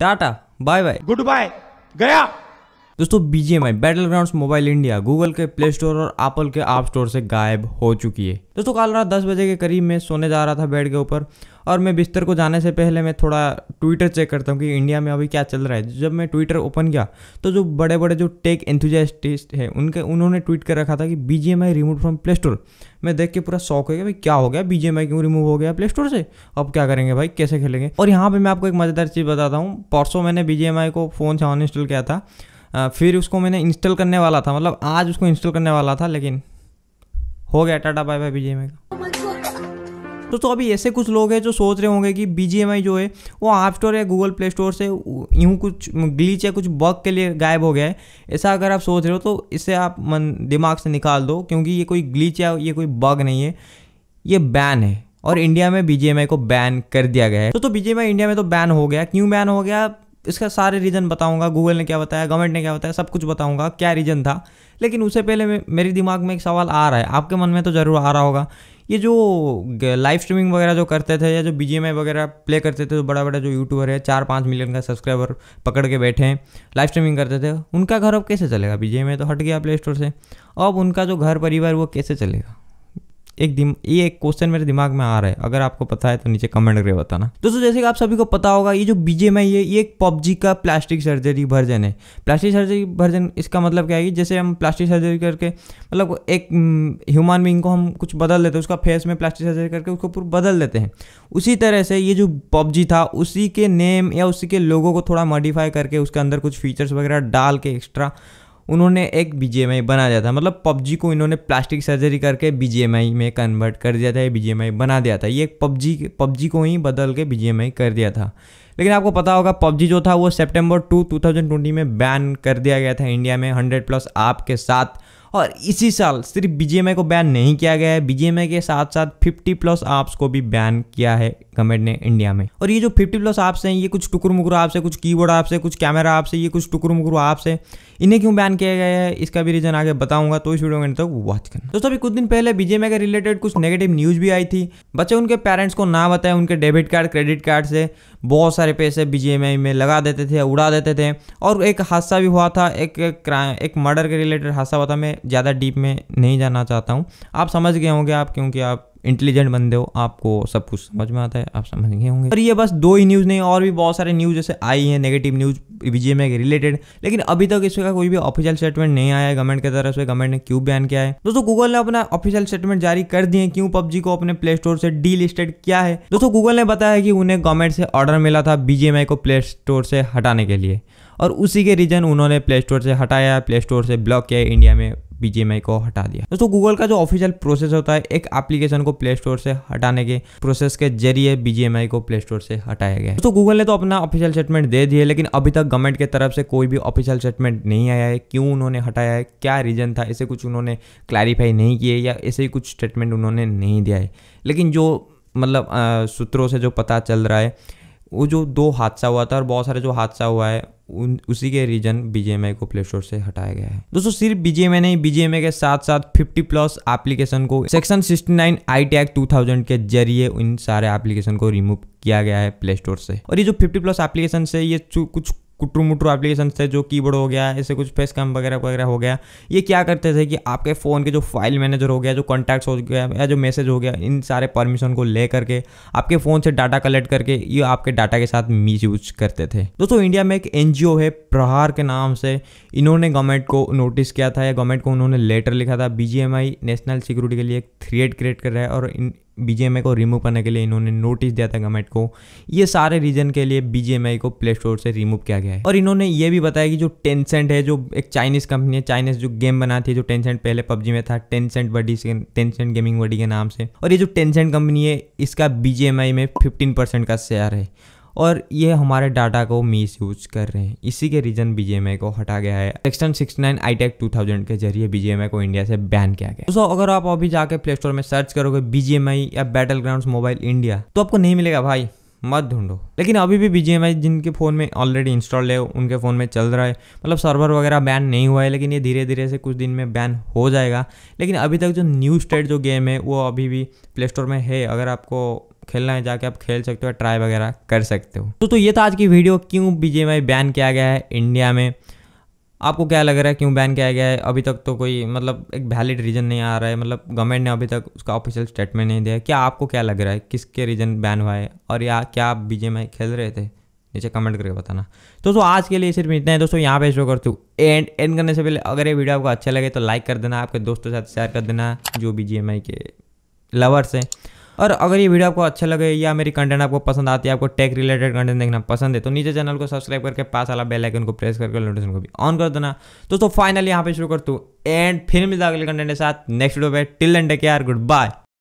Tata bye bye goodbye गया दोस्तों BGMI Battlegrounds Mobile India Google के Play Store और एप्पल के ऐप स्टोर से गायब हो चुकी है दोस्तों कल रात दस बजे के करीब मैं सोने जा रहा था बेड के ऊपर और मैं बिस्तर को जाने से पहले मैं थोड़ा ट्विटर चेक करता हूँ कि इंडिया में अभी क्या चल रहा है जब मैं ट्विटर ओपन किया तो जो बड़े बड़े जो टेक एंथुजियास्टिस्ट है उनके उन्होंने ट्वीट कर रखा था कि B G I remove from Play Store मैं देख के पूरा शौक हो गया भाई क्या हो गया बी जी एम आई क्यों रिमूव हो गया प्ले स्टोर से अब क्या करेंगे भाई कैसे खेलेंगे और यहाँ पर मैं आपको एक मज़ेदार चीज़ बताता हूँ परसों मैंने बी जी एम आई को फ़ोन से अनइंस्टॉल किया था फिर उसको मैंने इंस्टॉल करने वाला था मतलब आज उसको इंस्टॉल करने वाला था लेकिन हो गया टाटा बाय बाय बीजे में दोस्तों तो अभी ऐसे कुछ लोग हैं जो सोच रहे होंगे कि बी जो है वो ऐप स्टोर या गूगल प्ले स्टोर से यूँ कुछ ग्लीच या कुछ बग के लिए गायब हो गया है ऐसा अगर आप सोच रहे हो तो इसे आप मन दिमाग से निकाल दो क्योंकि ये कोई ग्लीच या ये कोई बग नहीं है ये बैन है और इंडिया में बीजेएमआई को बैन कर दिया गया है तो तो बीजेएमआई इंडिया में तो बैन हो गया क्यों बैन हो गया इसका सारे रीज़न बताऊंगा गूगल ने क्या बताया गवर्नमेंट ने क्या बताया सब कुछ बताऊंगा क्या रीज़न था लेकिन उससे पहले मेरे दिमाग में एक सवाल आ रहा है आपके मन में तो ज़रूर आ रहा होगा ये जो लाइव स्ट्रीमिंग वगैरह जो करते थे या जो बी वगैरह प्ले करते थे तो बड़ा बड़ा जो यूट्यूबर है चार पाँच मिलियन का सब्सक्राइबर पकड़ के बैठे हैं लाइव स्ट्रीमिंग करते थे उनका घर अब कैसे चलेगा बी तो हट गया प्ले स्टोर से अब उनका जो घर परिवार वो कैसे चलेगा एक दिम, ये एक क्वेश्चन मेरे दिमाग में आ रहा है अगर आपको पता है तो नीचे कमेंट करके बताना दोस्तों जैसे कि आप सभी को पता होगा ये जो बीजेम है ये एक पबजी का प्लास्टिक सर्जरी वर्जन है प्लास्टिक सर्जरी वर्जन इसका मतलब क्या है कि जैसे हम प्लास्टिक सर्जरी करके मतलब एक ह्यूमन बींग को हम कुछ बदल देते हैं उसका फेस में प्लास्टिक सर्जरी करके उसको पूरा बदल देते हैं उसी तरह से ये जो पबजी था उसी के नेम या उसी के लोगों को थोड़ा मॉडिफाई करके उसके अंदर कुछ फीचर्स वगैरह डाल के एक्स्ट्रा उन्होंने एक बी बना दिया था मतलब पबजी को इन्होंने प्लास्टिक सर्जरी करके बी में कन्वर्ट कर दिया था या बी बना दिया था ये एक पबजी पबजी को ही बदल के बी कर दिया था लेकिन आपको पता होगा पबजी जो था वो सितंबर 2 2020 में बैन कर दिया गया था इंडिया में 100 प्लस आप के साथ और इसी साल सिर्फ बी को बैन नहीं किया गया है बी के साथ साथ 50 प्लस आप्स को भी बैन किया है कमेंट ने इंडिया में और ये जो फिफ्टी प्लस ऐप्स हैं ये कुछ टुकुर मुकुर ऐप्स है कुछ कीबोर्ड ऐप्स है कुछ कैमरा ऐप्स है ये कुछ टुकुर मुकुर ऐप्स है इन्हें क्यों बैन किया गया है इसका भी रीजन आगे बताऊंगा तो इस वीडियो में तक तो वॉच करना दोस्तों अभी कुछ दिन पहले बीजेएमआई के रिलेटेड कुछ नेगेटिव न्यूज़ भी आई थी बच्चे उनके पेरेंट्स को ना बताए उनके डेबिट कार्ड क्रेडिट कार्ड से बहुत सारे पैसे बीजेएमआई में लगा देते थे उड़ा देते थे और एक हादसा भी हुआ था एक क्राइम एक मर्डर के रिलेटेड हादसा हुआ था मैं ज़्यादा डीप में नहीं जाना चाहता हूँ आप समझ गए होंगे आप क्योंकि आप इंटेलिजेंट बंदे हो आपको सब कुछ समझ में आता है आप समझ गए होंगे पर ये बस दो ही न्यूज़ नहीं और भी बहुत सारे न्यूज़ जैसे आई है नेगेटिव न्यूज़ बीजेएमए के रिलेटेड लेकिन अभी तक इसका कोई भी ऑफिशियल स्टेटमेंट नहीं आया है गवर्नमेंट की तरफ से गवर्नमेंट ने क्यों बैन किया है दोस्तों गूगल ने अपना ऑफिशियल स्टेटमेंट जारी कर दिए क्यों पबजी को अपने प्ले स्टोर से डी लिस्टेड किया है दोस्तों गूगल ने बताया कि उन्हें गवर्नमेंट से ऑर्डर मिला था बीजेएमआई को प्ले स्टोर से हटाने के लिए और उसी के रीजन उन्होंने प्ले स्टोर से हटाया प्ले स्टोर से ब्लॉक किया इंडिया में बीजेएमआई को हटा दिया दोस्तों गूगल का जो ऑफिशियल प्रोसेस होता है एक एप्लीकेशन को प्ले स्टोर से हटाने के प्रोसेस के जरिए बीजेएमआई को प्ले स्टोर से हटाया गया दोस्तों गूगल ने तो अपना ऑफिशियल स्टेटमेंट दे दिया लेकिन अभी तक गवर्नमेंट के तरफ से कोई भी ऑफिशियल स्टेटमेंट नहीं आया है क्यों उन्होंने हटाया है क्या रीजन था इसे कुछ उन्होंने क्लैरिफाई नहीं किए या ऐसे ही कुछ स्टेटमेंट उन्होंने नहीं दिया है लेकिन जो मतलब सूत्रों से जो पता चल रहा है वो जो दो हादसा हुआ था और बहुत सारे जो हादसा हुआ है उन उसी के रीजन बीजेएमआई को प्ले स्टोर से हटाया गया है दोस्तों सिर्फ बीजेएमआई नहीं बीजेएमआई के साथ साथ 50 प्लस एप्लीकेशन को सेक्शन 69 आई टैग 2000 के जरिए इन सारे एप्लीकेशन को रिमूव किया गया है प्ले स्टोर से और ये जो 50 प्लस एप्लीकेशन है ये कुछ कुट्रू मुट्रू एप्लीकेशन थे जो कीबोर्ड हो गया ऐसे कुछ फेस कैम वगैरह वगैरह हो गया ये क्या करते थे कि आपके फ़ोन के जो फाइल मैनेजर हो गया जो कॉन्टैक्ट्स हो गया या जो मैसेज हो गया इन सारे परमिशन को ले करके आपके फ़ोन से डाटा कलेक्ट करके ये आपके डाटा के साथ मिस यूज करते थे दोस्तों इंडिया में एक एन है प्रहार के नाम से इन्होंने गवर्नमेंट को नोटिस किया था या गवर्नमेंट को उन्होंने लेटर लिखा था बी नेशनल सिक्योरिटी के लिए एक थ्रिएट क्रिएट कर रहा है और इन बी को रिमूव करने के लिए इन्होंने नोटिस दिया था गवर्नमेंट को ये सारे रीजन के लिए बी को प्ले स्टोर से रिमूव किया गया है और इन्होंने ये भी बताया कि जो टेंसेंट है जो एक चाइनीज़ कंपनी है चाइनीज़ जो गेम बनाती है जो टेंसेंट पहले पबजी में था टेंसेंट बडी से टेंसेंट गेमिंग बडी के नाम से और ये जो टेंसेंट कंपनी है इसका बी में फिफ्टीन का शेयर है और ये हमारे डाटा को मिस यूज कर रहे हैं इसी के रीजन बीजेएमआई को हटा गया है सेक्शन 69 आईटेक 2000 के जरिए बीजेएमआई को इंडिया से बैन किया गया दोस्तों अगर आप अभी जाके प्ले स्टोर में सर्च करोगे बीजेएमआई या बैटल ग्राउंड मोबाइल इंडिया तो आपको नहीं मिलेगा भाई मत ढूंढो लेकिन अभी भी आई जिनके फ़ोन में ऑलरेडी इंस्टॉल है उनके फ़ोन में चल रहा है मतलब सर्वर वगैरह बैन नहीं हुआ है लेकिन ये धीरे धीरे से कुछ दिन में बैन हो जाएगा लेकिन अभी तक जो न्यू स्टेट जो गेम है वो अभी भी प्ले स्टोर में है अगर आपको खेलना है जाके आप खेल सकते हो ट्राई वगैरह कर सकते हो तो तो ये था आज की वीडियो क्यों बीजेएमआई बैन किया गया है इंडिया में आपको क्या लग रहा है क्यों बैन किया गया है अभी तक तो कोई मतलब एक वैलिड रीज़न नहीं आ रहा है मतलब गवर्नमेंट ने अभी तक उसका ऑफिशियल स्टेटमेंट नहीं दिया क्या आपको क्या लग रहा है किसके रीज़न बैन हुआ है और या क्या आप बीजेएमआई खेल रहे थे नीचे कमेंट करके बताना दोस्तों तो आज के लिए सिर्फ इतना है दोस्तों यहाँ पे शो करती हूँ एंड एंड करने से पहले अगर ये वीडियो आपको अच्छा लगे तो लाइक कर देना आपके दोस्तों के साथ शेयर कर देना जो बी के लवर्स हैं और अगर ये वीडियो आपको अच्छा लगे या मेरी कंटेंट आपको पसंद आती है आपको टेक रिलेटेड कंटेंट देखना पसंद है तो नीचे चैनल को सब्सक्राइब करके पास वाला बेल आइकन को प्रेस करके नोटिफिकेशन को भी ऑन कर देना दोस्तों फाइनली यहाँ पे शुरू कर हूँ एंड फिर मिलता अगले कंटेंट के साथ नेक्स्ट वीडियो पे टिल एंड टेक केयर गुड बाय